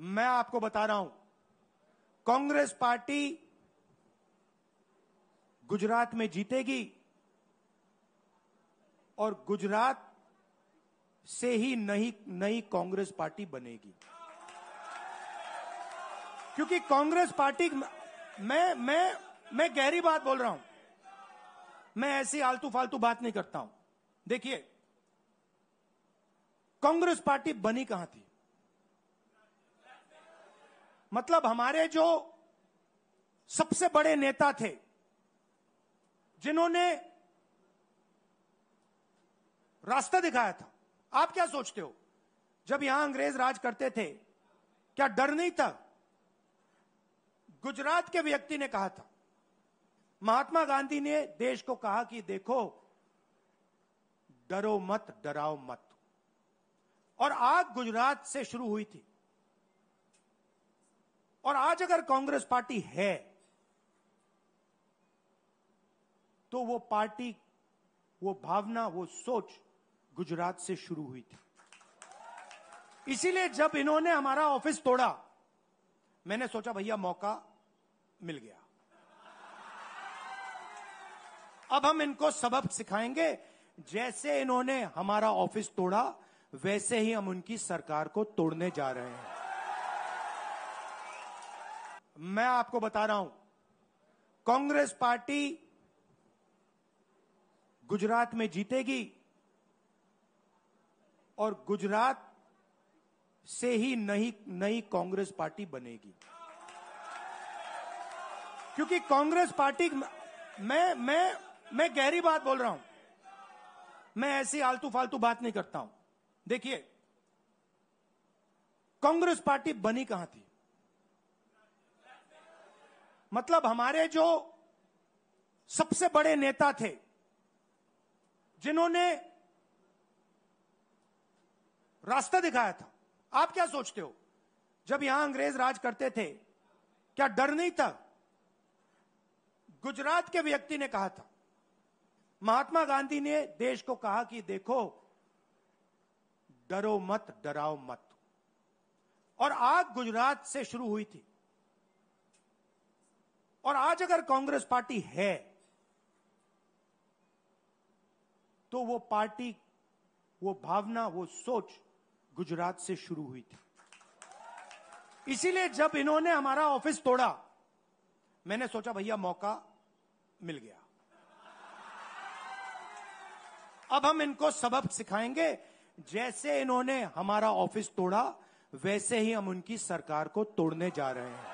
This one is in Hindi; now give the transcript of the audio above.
मैं आपको बता रहा हूं कांग्रेस पार्टी गुजरात में जीतेगी और गुजरात से ही नई नई कांग्रेस पार्टी बनेगी क्योंकि कांग्रेस पार्टी मैं मैं मैं गहरी बात बोल रहा हूं मैं ऐसी आलतू फालतू बात नहीं करता हूं देखिए कांग्रेस पार्टी बनी कहां थी मतलब हमारे जो सबसे बड़े नेता थे जिन्होंने रास्ता दिखाया था आप क्या सोचते हो जब यहां अंग्रेज राज करते थे क्या डर नहीं था गुजरात के व्यक्ति ने कहा था महात्मा गांधी ने देश को कहा कि देखो डरो मत डराओ मत और आग गुजरात से शुरू हुई थी और आज अगर कांग्रेस पार्टी है तो वो पार्टी वो भावना वो सोच गुजरात से शुरू हुई थी इसीलिए जब इन्होंने हमारा ऑफिस तोड़ा मैंने सोचा भैया मौका मिल गया अब हम इनको सबक सिखाएंगे जैसे इन्होंने हमारा ऑफिस तोड़ा वैसे ही हम उनकी सरकार को तोड़ने जा रहे हैं मैं आपको बता रहा हूं कांग्रेस पार्टी गुजरात में जीतेगी और गुजरात से ही नई नई कांग्रेस पार्टी बनेगी क्योंकि कांग्रेस पार्टी मैं मैं मैं गहरी बात बोल रहा हूं मैं ऐसी आलतू फालतू बात नहीं करता हूं देखिए कांग्रेस पार्टी बनी कहां थी मतलब हमारे जो सबसे बड़े नेता थे जिन्होंने रास्ता दिखाया था आप क्या सोचते हो जब यहां अंग्रेज राज करते थे क्या डर नहीं था गुजरात के व्यक्ति ने कहा था महात्मा गांधी ने देश को कहा कि देखो डरो मत डराओ मत और आग गुजरात से शुरू हुई थी और आज अगर कांग्रेस पार्टी है तो वो पार्टी वो भावना वो सोच गुजरात से शुरू हुई थी इसीलिए जब इन्होंने हमारा ऑफिस तोड़ा मैंने सोचा भैया मौका मिल गया अब हम इनको सबक सिखाएंगे जैसे इन्होंने हमारा ऑफिस तोड़ा वैसे ही हम उनकी सरकार को तोड़ने जा रहे हैं